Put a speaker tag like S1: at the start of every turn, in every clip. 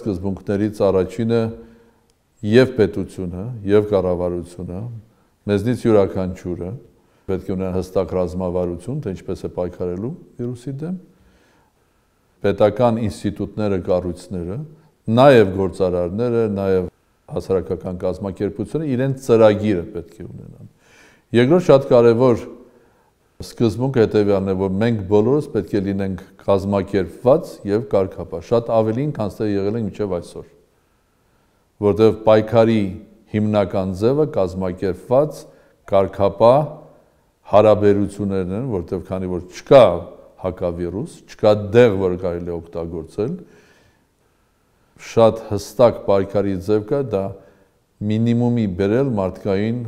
S1: սկզբունքներից առաջինը եւ պետությունը, եւ կառավարությունը, մեզնից յուրաքանչյուրը պետք է ունենա հստակ ռազմավարություն, թե ինչպես է պայքարելու վիրուսի դեմ։ Պետական ինստիտուտները, կառույցները, նաեւ գործարարները, նաեւ հասարակական կազմակերպությունը իրենց ծրագիրը պետք է ունենան։ Երկրորդ շատ կարևոր Սկզբունքը հետևյալն է, որ մենք բոլորս պետք է լինենք կազմակերպված եւ կարգապահ։ Շատ ավելին, քան ստեղ եղել ենք մինչեւ այսօր։ Որտեւ պայքարի հիմնական ձևը կազմակերպված կարգապահ հարաբերություններն են, որտեվ քանի որ չկա հակավիրուս, չկա դեղ, որը կարելի է օգտագործել, շատ հստակ պայքարի ձև կա դա մինիմումի բերել մարդկային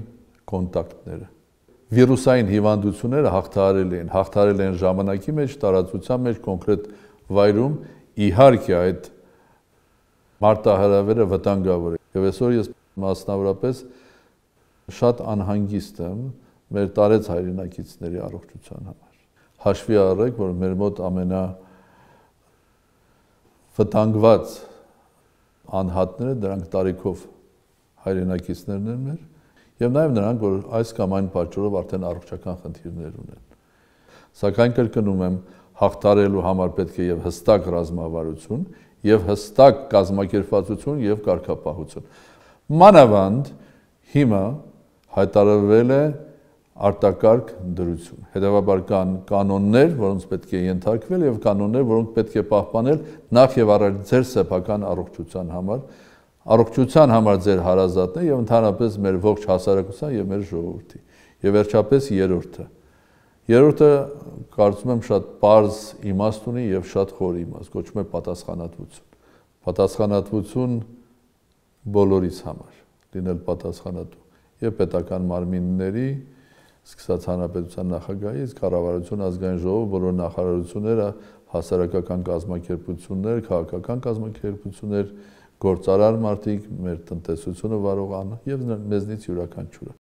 S1: կոնտակտները վիրուսային հիվանդությունները հաղթարել են, հաղթարել են ժամանակի մեջ, տարածության մեջ, կոնկրետ վայրում, իհարկե այդ մարտահրավերը վտանգավոր է։ Եվ այսօր ես մասնավորապես շատ անհանգիստ եմ մեր տարեց հայրենակիցների առողջության համար։ Հաշվի առեք, որ մեր մոտ ամենա վտանգված անհատները դրանք տարիքով հայրենակիցներն են մեր եւ նաեւ նրանք, որ այս կամ այն պատճառով արդեն առողջական խնդիրներ ունեն։ Սակայն կրկնում եմ, հաղթարելու համար պետք է եւ հստակ ռազմավարություն, եւ հստակ կազմակերպվածություն եւ կարգապահություն։ Մանավանդ հիմա հայտարարվել է արտակարգ դրություն։ Հետևաբար կան կանոններ, որոնց պետք է ենթարկվել եւ կանոններ, որոնք պետք է պահպանել նախ եւ առաջ ձեր սեփական առողջության համար, առողջության համար ձեր հարազատն է եւ ընդհանրապես մեր ողջ հասարակության եւ մեր ժողովրդի։ Եվ վերջապես երրորդը։ Երրորդը կարծում եմ շատ པարզ իմաստ ունի եւ շատ խոր իմաստ, կոչվում է պատասխանատվություն։ Պատասխանատվություն բոլորիս համար լինել պատասխանատու եւ պետական մարմինների սկսած հանրապետության նախագահից, կառավարություն, ազգային ժողովը, բոլոր նախարարությունները, հասարակական կազմակերպություններ, քաղաքական կազմակերպություններ, կազմակերպություններ գործարար մարդիկ, մեր տնտեսությունը վարողան եւ մեզնից յուրաքանչյուրը։